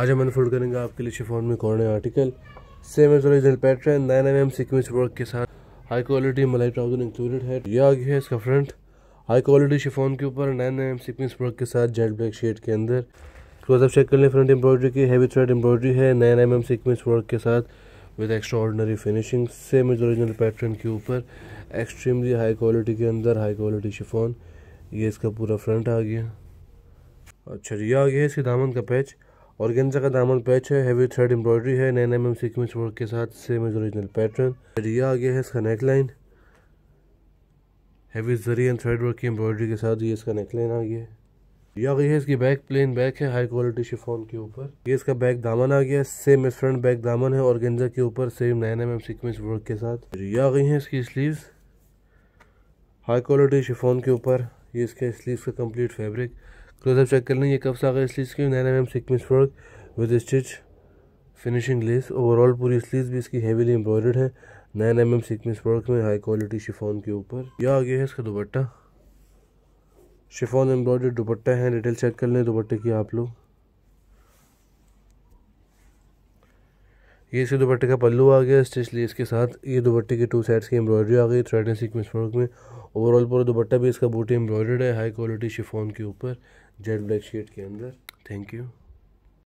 आज हम अनफोल्ड करेंगे आपके लिए शिफॉन में corner article same as pattern nine M M sequence work के साथ हाई क्वालिटी मलाई ट्राउजर इंक्लूडेड है यह आ गया है इसका फ्रंट हाई क्वालिटी शिफॉन के ऊपर nine M M sequence work के साथ जेड ब्लैक शेड के अंदर क्लोजअप चेक कर लें फ्रंट एम्ब्रॉयडरी की हैवी थ्रेड एम्ब्रॉयडरी है nine M M sequence work के साथ with extraordinary finishing same as original pattern के ऊपर एक्सट्रीमली हाई क्वालिटी के अंदर हाई क्वालिटी शिफॉन ये इसका पूरा फ्रंट आ गया अच्छा जी आ गया है इसके दामन का पैच और गेंजा का दामन पैच है हैवी थ्रेड एम्ब्रॉयडरी है नए एम एम सिक्वेंस वर्क के साथ सेम एज ओरिजिनल पैटर्न रिया आ गया है इसका नेक लाइन हैवी जरी एंड थ्रेड वर्क की एम्ब्रॉयडरी के साथ ये इसका नेक लाइन आ गया है ये आ गई है इसकी बैक प्लेन बैक है हाई क्वालिटी शिफॉन के ऊपर ये इसका बैक दामन आ गया सेम इस फ्रंट बैक दामन है और गेंजा के ऊपर सेम नए एम एम सिक्वेंस वर्क के साथ ये आ गई है इसकी स्लीव हाई क्वालिटी शिफॉन के ऊपर ये इसका स्लीव का कम्प्लीट फैब्रिक क्लोजअप चेक कर लें ये कब आ गए की nine M M sequence work with stitch finishing lace overall पूरी स्लीव भी इसकी हेवीली एम्ब्रॉयड है nine M M sequence work में हाई क्वालिटी शिफॉन के ऊपर यह आ गया है इसका दुपट्टा शिफॉन एम्ब्रॉयड दुपट्टा है डिटेल चेक कर लें दुपट्टे की आप लोग ये इसके दुपट्टे का पल्लू आ गया स्टिच लेस के साथ ये दुपट्टे के टू साइड्स की एम्ब्रॉयडरी आ गई थ्रेड एंड सीक्वेंस वर्क में ओवरऑल पूरा दुपट्टा भी इसका बूटी एम्ब्रॉयडर्ड है हाई क्वालिटी शिफोन के ऊपर जेड ब्लैक शेड के अंदर थैंक यू